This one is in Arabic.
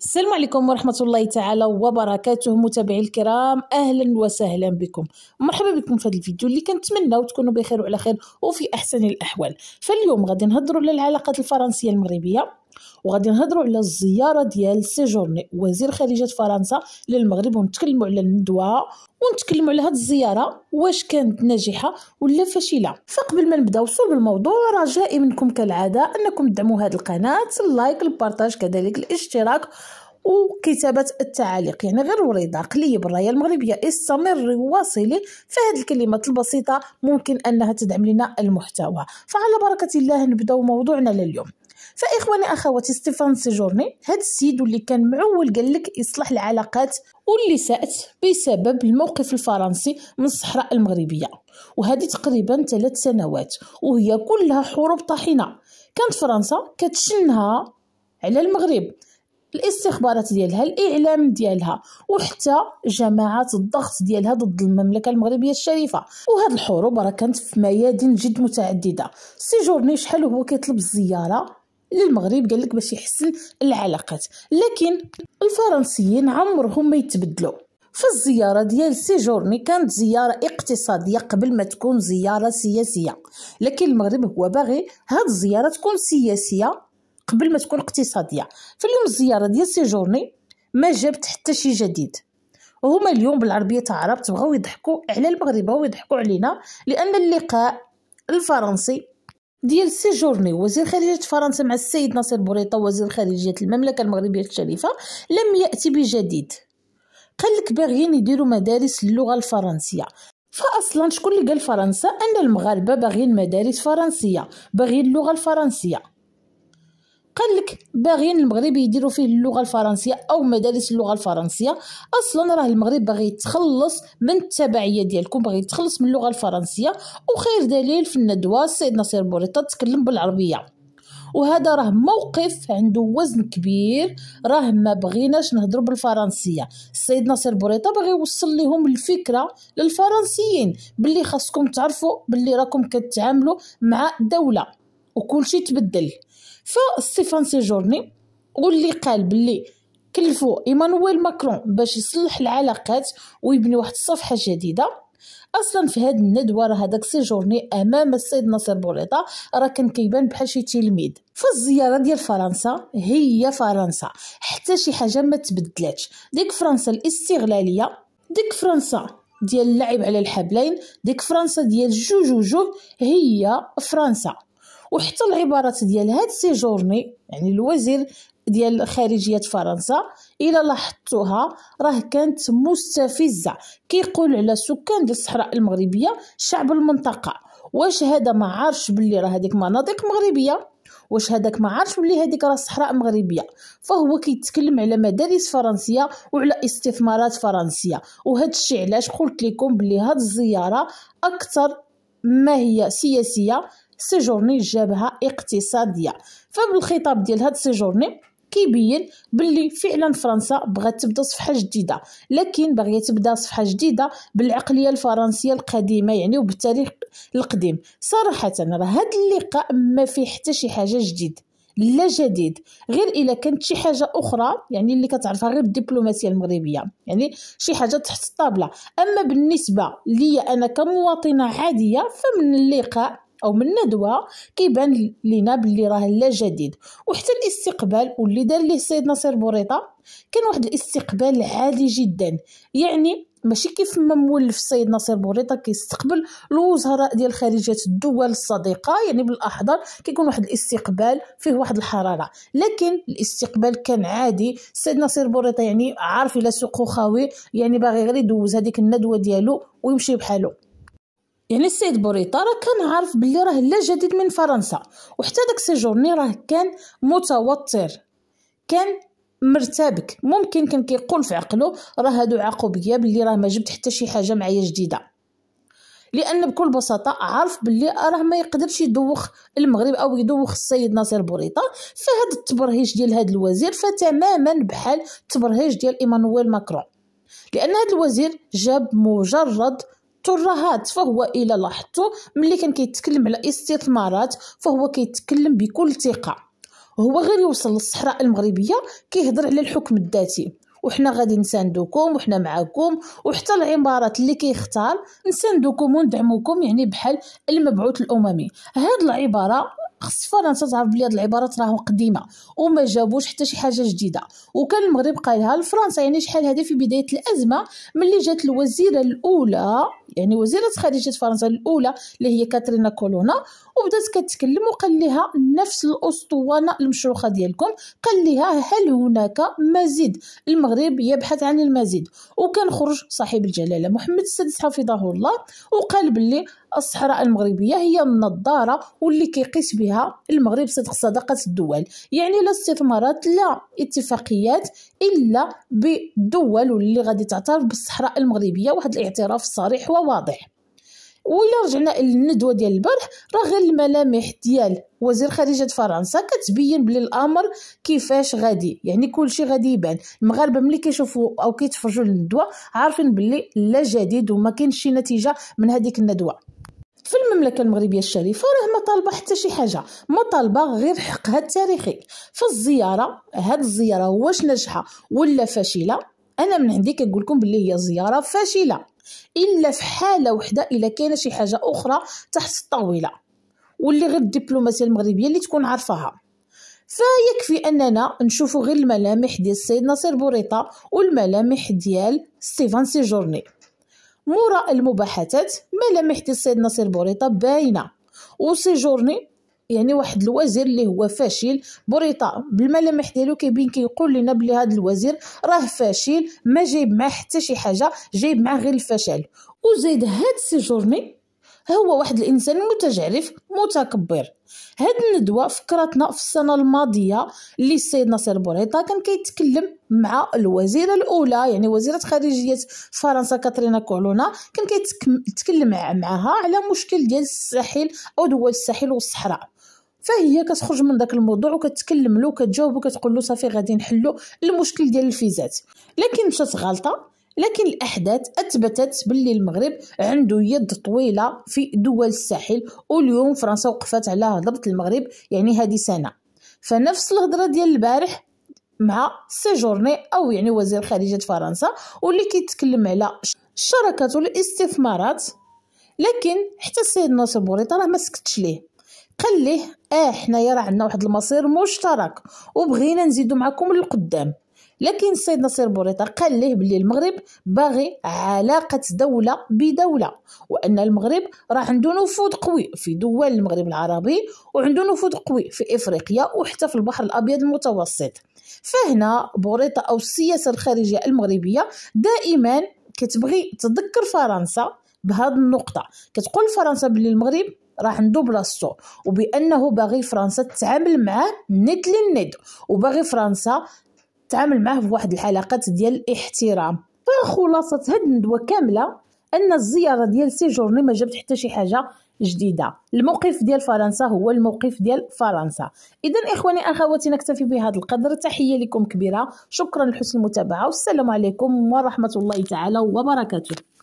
السلام عليكم ورحمة الله تعالى وبركاته متابعي الكرام أهلا وسهلا بكم مرحبا بكم في هذا الفيديو اللي كنتمناو تكونوا بخير وعلى خير وفي أحسن الأحوال فاليوم غادي نهضروا على العلاقات الفرنسية المغربية وغادي نهضروا على الزياره ديال سيجورني وزير خارجيه فرنسا للمغرب ونتكلموا على الندوه ونتكلموا على هاد الزياره واش كانت ناجحه ولا فاشله فقبل ما نبداو صلب الموضوع رجائي منكم كالعاده انكم تدعموا هاد القناه اللايك البارطاج كذلك الاشتراك وكتابة التعاليق يعني غير وريضة قليب الراية المغربية استمر وواصلي فهذه الكلمات البسيطة ممكن أنها تدعم لنا المحتوى فعلى بركة الله نبدأ موضوعنا لليوم فاخواني اخواتي ستيفان سيجورني هاد السيد واللي كان معول قال لك يصلح العلاقات واللي ساءت بسبب الموقف الفرنسي من الصحراء المغربيه وهذه تقريبا ثلاث سنوات وهي كلها حروب طاحنه كانت فرنسا كتشنها على المغرب الاستخبارات ديالها الاعلام ديالها وحتى جماعات الضغط ديالها ضد المملكه المغربيه الشريفه وهاد الحروب راه كانت في ميادين جد متعدده سيجورني شحال هو كيطلب الزياره للمغرب قال لك باش يحسن العلاقات لكن الفرنسيين عمرهم ما يتبدلوا فالزياره ديال سيجورني كانت زياره اقتصاديه قبل ما تكون زياره سياسيه لكن المغرب هو باغي هاد الزياره تكون سياسيه قبل ما تكون اقتصاديه فاليوم الزياره ديال سيجورني ما جابت حتى شي جديد وهما اليوم بالعربيه تاع العرب تبغاو يضحكوا على المغرب ويضحكوا علينا لان اللقاء الفرنسي ديال سي جورني وزير خارجية فرنسا مع السيد ناصر بوريطة وزير خارجية المملكة المغربية الشريفة لم يأتي بجديد قال لك باغيين يديروا مدارس اللغة الفرنسية فأصلا شكون اللي قال فرنسا أن المغاربة باغيين مدارس فرنسية باغيين اللغة الفرنسية قال لك باغيين المغرب يديروا فيه اللغه الفرنسيه او مدارس اللغه الفرنسيه اصلا راه المغرب باغي يتخلص من التبعيه ديالكم باغي يتخلص من اللغه الفرنسيه وخير دليل في الندوه السيد نصير بوريطه تكلم بالعربيه وهذا راه موقف عنده وزن كبير راه ما بغيناش نهضروا بالفرنسيه السيد ناصر بوريطه باغي يوصل لهم الفكره للفرنسيين باللي خاصكم تعرفوا باللي راكم كتعاملوا مع دوله وكلشي تبدل فستيفان سيجورني واللي قال باللي كلفوا ايمانويل ماكرون باش يصلح العلاقات ويبني واحد الصفحه جديده اصلا في هاد الندوه راه هذاك سيجورني امام السيد ناصر بوريطه راه كان كيبان بحال شي تلميذ فالزياره ديال فرنسا هي فرنسا حتى شي حاجه ما تبدلاتش ديك فرنسا الاستغلاليه ديك فرنسا ديال اللعب على الحبلين ديك فرنسا ديال جوج وجوه هي فرنسا وحتى العبارات ديال هاد سيجورني يعني الوزير ديال خارجية فرنسا إلا لاحظتوها راه كانت مستفزة كيقول على سكان ديال الصحراء المغربية شعب المنطقة واش هذا ما عارفش بلي راه هذيك مناطق مغربية واش هذاك ما عارفش بلي هذيك راه صحراء مغربيه فهو كيتكلم على مدارس فرنسيه وعلى استثمارات فرنسيه وهذا الشيء علاش قلت لكم بلي هاد الزياره اكثر ما هي سياسيه سيجورني جابها اقتصاديه فبالخطاب ديال هاد سيجورني كيبين باللي فعلا فرنسا بغات تبدا صفحه جديده لكن باغيه تبدا صفحه جديده بالعقليه الفرنسيه القديمه يعني وبالتاريخ القديم صراحه راه هاد اللقاء ما فيه حتى شي حاجه جديد لا جديد غير الا كانت شي حاجه اخرى يعني اللي كتعرفها غير الدبلوماسيه المغربيه يعني شي حاجه تحت الطابله اما بالنسبه ليا انا كمواطنه عاديه فمن اللقاء او من ندوه كيبان لينا بلي راه لا جديد وحتى الاستقبال واللي دار ليه السيد ناصر بوريطه كان واحد الاستقبال عادي جدا يعني ماشي كيف ما مولف السيد ناصر بوريطه كيستقبل الوزراء ديال خارجيه الدول الصديقه يعني بالاحضر كيكون واحد الاستقبال فيه واحد الحراره لكن الاستقبال كان عادي السيد ناصر بوريطه يعني عارف الى سوقو خاوي يعني باغي غير يدوز هذيك الندوه ديالو ويمشي بحالو يعني السيد بوريطا راه كان عارف بلي راه لا جديد من فرنسا وحتى داك سيجورني راه كان متوتر كان مرتبك ممكن كان كيقول في عقله راه هادو عقوبيه بلي راه ما جبت حتى شي حاجه معايا جديده لان بكل بساطه عارف بلي راه ما يقدرش يدوخ المغرب او يدوخ السيد ناصر بوريطه فهاد التبرهيج ديال هاد الوزير فتماما بحال التبرهيج ديال ايمانويل ماكرون لان هاد الوزير جاب مجرد الترهات فهو الى لاحظتوا ملي كان كيتكلم على استثمارات فهو كيتكلم بكل ثقه هو غير يوصل للصحراء المغربيه كيهضر على الحكم الذاتي وحنا غادي نساندوكم وحنا معاكم وحتى العبارات اللي كيختار نساندوكم وندعموكم يعني بحال المبعوث الاممي هاد العباره فرنسا تعرف بلي هاد العبارات راهو قديمه وما جابوش حتى شي حاجه جديده وكان المغرب قالها لفرنسا يعني شحال هذا في بدايه الازمه ملي جات الوزيره الاولى يعني وزيره خارجيه فرنسا الاولى اللي هي كاترينا كولونا وبدات كتكلم وقال لها نفس الاسطوانه المشروخه ديالكم قال لها هل هناك مزيد المغرب يبحث عن المزيد وكان خرج صاحب الجلاله محمد السادس حفظه الله وقال باللي الصحراء المغربيه هي النظاره واللي كيقيس بها المغرب صدق صداقه الدول يعني لا استثمارات لا اتفاقيات الا بالدول اللي غادي تعترف بالصحراء المغربيه واحد الاعتراف صريح وواضح وإلا رجعنا للندوة ديال البارح راه غير الملامح ديال وزير خارجية فرنسا كتبين بلي الأمر كيفاش غادي يعني كلشي غادي يبان المغاربة ملي كيشوفوا أو كيتفرجوا للندوة عارفين بلي لا جديد وما كاينش شي نتيجة من هذيك الندوة في المملكه المغربيه الشريفه راه ما طالبه حتى شي حاجه ما طالبه غير حقها التاريخي فالزياره هاد الزياره واش ناجحه ولا فاشله انا من عندي كنقول لكم بلي هي زياره فاشله الا في حاله وحده الا كاينه شي حاجه اخرى تحت الطاوله واللي غير الدبلوماسيه المغربيه اللي تكون عارفاها فيكفي اننا نشوفوا غير الملامح ديال السيد ناصر بوريطه والملامح ديال ستيفان سيجورني مورا المباحثات ملامح ديال السيد ناصر بوريطه باينه وسيجورني يعني واحد الوزير اللي هو فاشل بوريطا بالملامح ديالو كيبين كيقول لنا بلي هذا الوزير راه فاشل ما جايب معاه حتى شي حاجه جايب معاه غير الفشل وزيد هاد سيجورني هو واحد الانسان متجرف متكبر هاد الندوه فكرتنا في السنه الماضيه اللي السيد ناصر بوريطا كان كيتكلم مع الوزيره الاولى يعني وزيره خارجيه فرنسا كاترينا كولونا كان كيتكلم معها على مشكل ديال الساحل او دول الساحل والصحراء فهي كتخرج من داك الموضوع وكتكلم له وكتجاوب وكتقول له صافي غادي نحلو المشكل ديال الفيزات لكن مشات غلطه لكن الأحداث أثبتت باللي المغرب عنده يد طويلة في دول الساحل واليوم فرنسا وقفت على هضبه المغرب يعني هذه سنة فنفس الهضرة ديال البارح مع سيجورني أو يعني وزير خارجية فرنسا واللي كيتكلم على الشراكات والاستثمارات لكن حتى السيد ناصر بوريطة راه ما سكتش ليه قال ليه اه حنايا راه عندنا واحد المصير مشترك وبغينا نزيدو معكم للقدام لكن السيد نصير بوريطه قال ليه بلي المغرب باغي علاقه دوله بدوله وان المغرب راه عنده نفوذ قوي في دول المغرب العربي وعنده نفوذ قوي في افريقيا وحتى في البحر الابيض المتوسط فهنا بوريطه او السياسه الخارجيه المغربيه دائما كتبغي تذكر فرنسا بهذه النقطه كتقول فرنسا بلي المغرب راح ندوب بلاصتو وبانه باغي فرنسا تتعامل معاه ند للند وباغي فرنسا تتعامل معاه بواحد الحلقات ديال الاحترام فخلاصه هاد الندوه كامله ان الزياره ديال سيجورني ما جابت حتى شي حاجه جديده الموقف ديال فرنسا هو الموقف ديال فرنسا اذا اخواني اخواتي نكتفي بهذا القدر تحيه لكم كبيره شكرا لحسن المتابعه والسلام عليكم ورحمه الله تعالى وبركاته